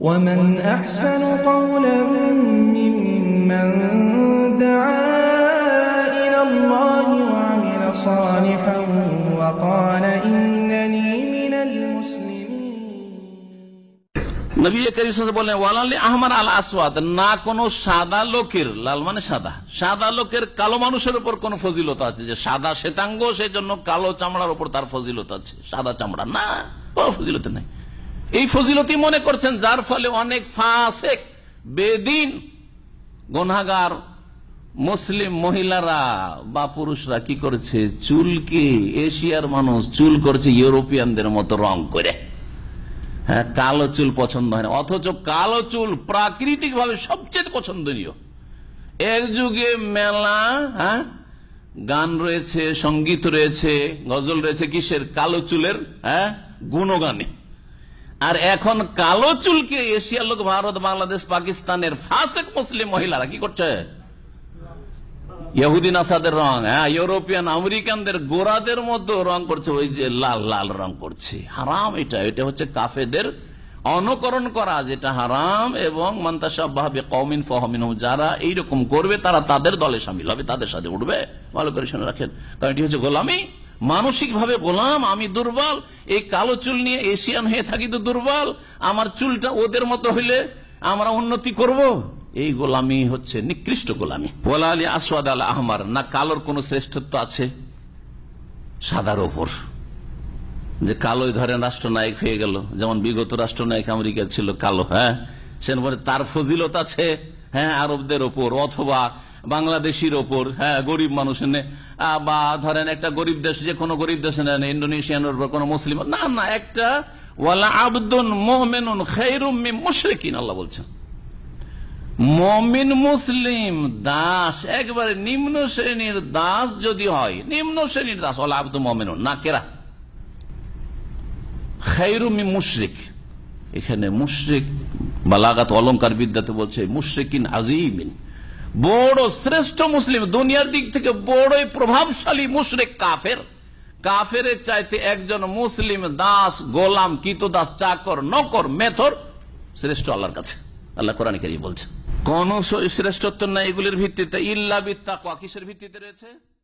ومن أحسن قولا ممن دعا إلى الله وعمل صالحا وقال إنني من المسلمين Ahmar আল না কোনো সাদা লোকের লাল মানে সাদা সাদা লোকের কালো মানুষের উপর কোন ফজিলত আছে যে সাদা শ্বেতাঙ্গ সেজন্য কালো চামড়ার উপর তার ফজিলত আছে সাদা চামড়া না কোনো ফজিলত নাই এই ফজিলতি মনে করছেন যার ফলে অনেক ফাঁসেক বেদিন গনাগার মুসলিম মহিলারা বা পুরুষরা কি করছে চুলকে এশিয়ার মানুষ চুল করছে ইউরোপিয়ানদের মতো রং করে হ্যাঁ কালো চুল পছন্দ হয় না অথচ কালো চুল প্রাকৃতিক ভাবে সবচেয়ে পছন্দনীয় এক যুগে মেলা হ্যাঁ গান রয়েছে সঙ্গীত রয়েছে গজল রয়েছে কিসের কালো চুলের হ্যাঁ গুণগানে আর এখন কালো চুলকে এশিয়ার লোক ভারত বাংলাদেশ পাকিস্তানের ফাঁসেক মুসলিম মহিলারা কি করছে ইহুদিন আসাদের রং হ্যাঁ ইউরোপিয়ান আমেরিকানদের গোড়াদের মধ্যে রং করছে ওই যে লাল লাল রং করছে হারাম এটা এটা হচ্ছে কাফেদের অনুকরণ করা যেটা হারাম এবং মান্তাসাবে কমিন ফহমিন যারা এইরকম করবে তারা তাদের দলে সামিল হবে তাদের সাথে উঠবে ভালো করে শুনে রাখেন কারণ এটি হচ্ছে গোলামী মানসিকভাবে গোলাম আমি দুর্বল এই কালো চুল নিয়ে এশিয়ান হয়ে থাকি তো দুর্বল আমার চুলটা ওদের মতো হইলে আমরা উন্নতি করব। এই গোলামি হচ্ছে নিকৃষ্ট গোলামি ওলা আলী আসাদ আল আহমার না কালোর কোন শ্রেষ্ঠত্ব আছে সাদার ওপর যে কালোই ধরেন রাষ্ট্রনায়ক হয়ে গেল যেমন বিগত রাষ্ট্রনায়ক আমেরিকা ছিল কালো হ্যাঁ সে তার ফজিলত আছে হ্যাঁ আরবদের ওপর অথবা বাংলাদেশির ওপর হ্যাঁ গরিব মানুষের বা ধরেন একটা গরিব দেশ যে কোনো গরিব দেশে নেন ইন্দোনেশিয়ানের ওপর কোন মুসলিম না না একটা ওয়ালা আব্দুন মোহমেন মুশরিকিন আল্লাহ বলছেন মমিন মুসলিম দাস একবারে নিম্ন শ্রেণীর দাস যদি হয় নিম্ন শ্রেণীর দাস ওলা আব্দুল মমিন না কেরা খেয়ুমি মুশরিক এখানে মুশরিক লাগাত অলঙ্কার বিদ্যাতে বলছে মুশরিকিন আজিমিন বড় শ্রেষ্ঠ মুসলিম দুনিয়ার দিক থেকে বড়ই প্রভাবশালী মুশরেক কাফের কাফের চাইতে একজন মুসলিম দাস গোলাম কিত দাস চাকর নকর মেথর শ্রেষ্ঠ আল্লাহর কাছে আল্লাহ কোরআন বলছে কোন শ্রেষ্ঠত্ব না এগুলির ভিত্তিতে ইল্লা বিত্তা কিসের ভিত্তিতে রয়েছে